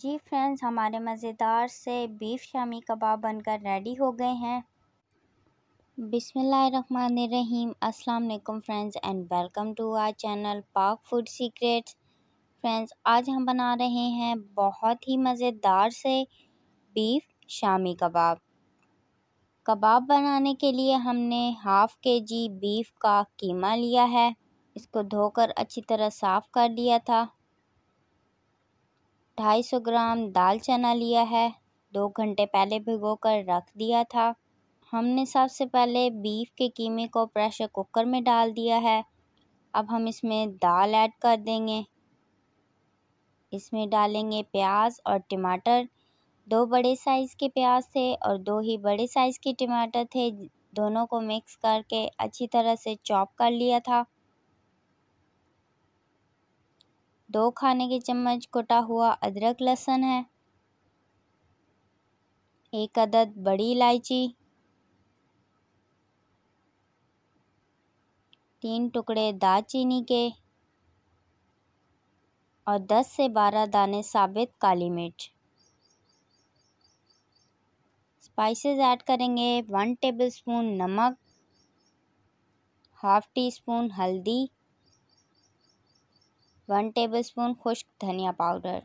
जी friends हमारे मज़ेदार से बीफ शामी कबाब बनकर रेडी हो गए हैं बिसमीम अस्सलाम friends and welcome to our channel Pak food secrets friends आज हम बना रहे हैं बहुत ही मज़ेदार से बीफ शामी कबाब कबाब बनाने के लिए हमने हाफ़ के जी बीफ का कीमा लिया है इसको धोकर अच्छी तरह साफ़ कर लिया था ढाई सौ ग्राम दाल चना लिया है दो घंटे पहले भिगो कर रख दिया था हमने सबसे पहले बीफ के कीमे को प्रेशर कुकर में डाल दिया है अब हम इसमें दाल ऐड कर देंगे इसमें डालेंगे प्याज और टमाटर दो बड़े साइज़ के प्याज थे और दो ही बड़े साइज़ के टमाटर थे दोनों को मिक्स करके अच्छी तरह से चॉप कर लिया था दो खाने के चम्मच कुटा हुआ अदरक लहसुन है एक अदद बड़ी इलायची तीन टुकड़े दालचीनी के और दस से बारह दाने साबित काली मिर्च स्पाइसेस ऐड करेंगे वन टेबलस्पून नमक हाफ टी स्पून हल्दी वन टेबलस्पून खुश्क धनिया पाउडर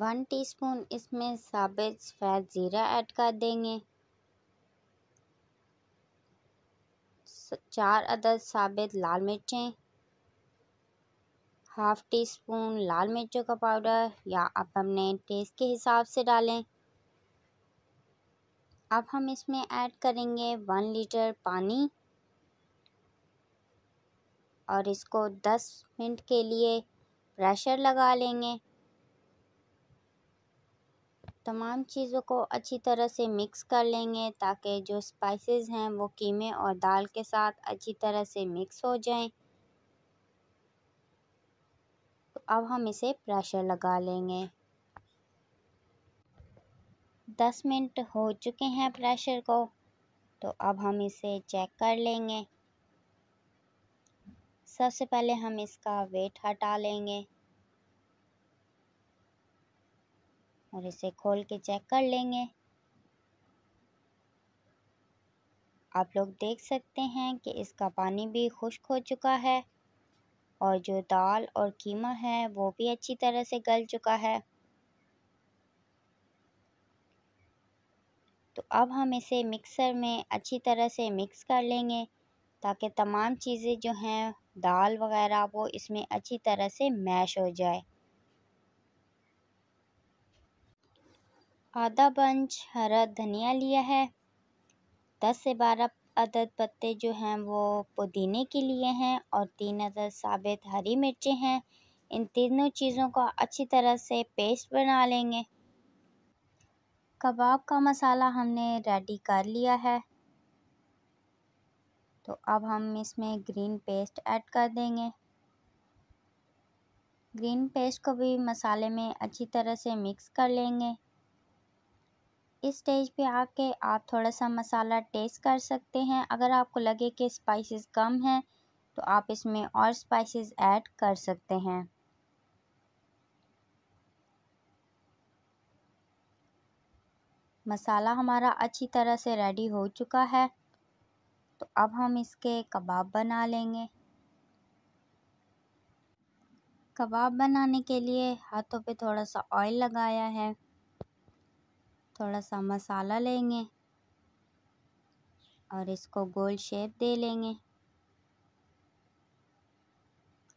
वन टीस्पून इसमें साबित सफ़ेद ज़ीरा ऐड कर देंगे चार अदद साबित लाल मिर्चें हाफ़ टी स्पून लाल मिर्चों का पाउडर या आप अपने टेस्ट के हिसाब से डालें अब हम इसमें ऐड करेंगे वन लीटर पानी और इसको दस मिनट के लिए प्रेशर लगा लेंगे तमाम चीज़ों को अच्छी तरह से मिक्स कर लेंगे ताकि जो स्पाइसेस हैं वो कीमे और दाल के साथ अच्छी तरह से मिक्स हो जाएं तो अब हम इसे प्रेशर लगा लेंगे दस मिनट हो चुके हैं प्रेशर को तो अब हम इसे चेक कर लेंगे सबसे पहले हम इसका वेट हटा लेंगे और इसे खोल के चेक कर लेंगे आप लोग देख सकते हैं कि इसका पानी भी खुश्क हो चुका है और जो दाल और कीमा है वो भी अच्छी तरह से गल चुका है तो अब हम इसे मिक्सर में अच्छी तरह से मिक्स कर लेंगे ताकि तमाम चीज़ें जो हैं दाल वगैरह वो इसमें अच्छी तरह से मैश हो जाए आधा बंच हरा धनिया लिया है दस से बारह अदद पत्ते जो हैं वो पुदीने के लिए हैं और तीन अदद साबित हरी मिर्चें हैं इन तीनों चीज़ों को अच्छी तरह से पेस्ट बना लेंगे कबाब का मसाला हमने रेडी कर लिया है तो अब हम इसमें ग्रीन पेस्ट ऐड कर देंगे ग्रीन पेस्ट को भी मसाले में अच्छी तरह से मिक्स कर लेंगे इस स्टेज पे आके आप थोड़ा सा मसाला टेस्ट कर सकते हैं अगर आपको लगे कि स्पाइसेस कम हैं तो आप इसमें और स्पाइसेस ऐड कर सकते हैं मसाला हमारा अच्छी तरह से रेडी हो चुका है तो अब हम इसके कबाब बना लेंगे कबाब बनाने के लिए हाथों पे थोड़ा सा ऑयल लगाया है थोड़ा सा मसाला लेंगे और इसको गोल शेप दे लेंगे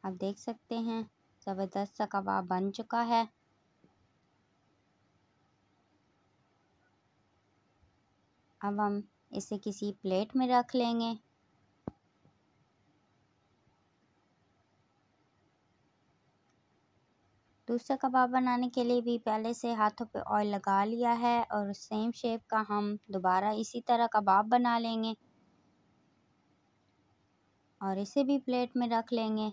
आप देख सकते हैं ज़बरदस्त सा कबाब बन चुका है अब हम इसे किसी प्लेट में रख लेंगे दूसरा कबाब बनाने के लिए भी पहले से हाथों पे ऑयल लगा लिया है और सेम शेप का हम दोबारा इसी तरह कबाब बना लेंगे और इसे भी प्लेट में रख लेंगे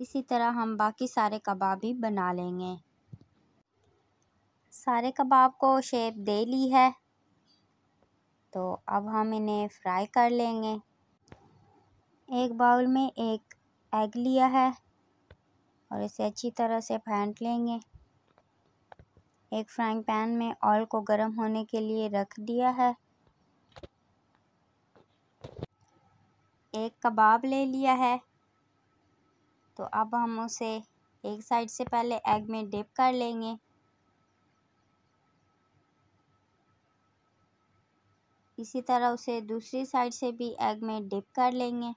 इसी तरह हम बाकी सारे कबाब भी बना लेंगे सारे कबाब को शेप दे ली है तो अब हम इन्हें फ्राई कर लेंगे एक बाउल में एक एग लिया है और इसे अच्छी तरह से फेंट लेंगे एक फ्राइंग पैन में ऑयल को गर्म होने के लिए रख दिया है एक कबाब ले लिया है तो अब हम उसे एक साइड से पहले एग में डिप कर लेंगे इसी तरह उसे दूसरी साइड से भी एग में डिप कर लेंगे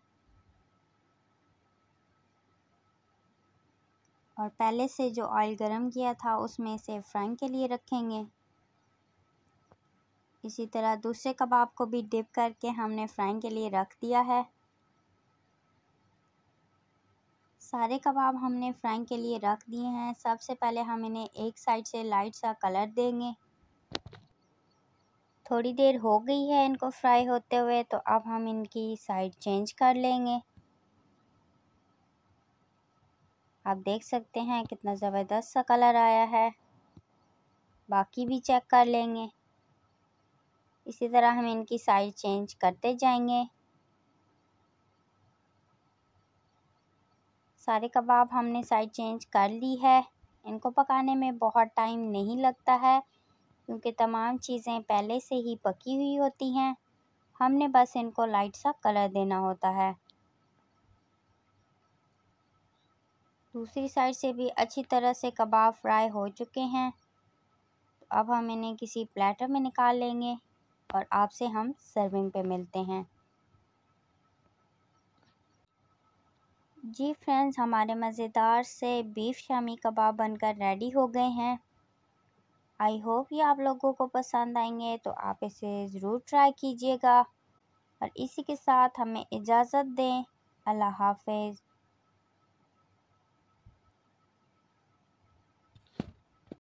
और पहले से जो ऑयल गरम किया था उसमें से फ्राइंग के लिए रखेंगे इसी तरह दूसरे कबाब को भी डिप करके हमने फ्राइंग के लिए रख दिया है सारे कबाब हमने फ्राइंग के लिए रख दिए हैं सबसे पहले हम इन्हें एक साइड से लाइट सा कलर देंगे थोड़ी देर हो गई है इनको फ्राई होते हुए तो अब हम इनकी साइड चेंज कर लेंगे आप देख सकते हैं कितना ज़बरदस्त सा कलर आया है बाकी भी चेक कर लेंगे इसी तरह हम इनकी साइड चेंज करते जाएंगे सारे कबाब हमने साइड चेंज कर ली है इनको पकाने में बहुत टाइम नहीं लगता है क्योंकि तमाम चीज़ें पहले से ही पकी हुई होती हैं हमने बस इनको लाइट सा कलर देना होता है दूसरी साइड से भी अच्छी तरह से कबाब फ्राई हो चुके हैं अब हम इन्हें किसी प्लेटर में निकाल लेंगे और आपसे हम सर्विंग पे मिलते हैं जी फ्रेंड्स हमारे मज़ेदार से बीफ शामी कबाब बनकर रेडी हो गए हैं आई होप ये आप लोगों को पसंद आएंगे तो आप इसे ज़रूर ट्राई कीजिएगा और इसी के साथ हमें इजाज़त दें अल्लाह हाफिज़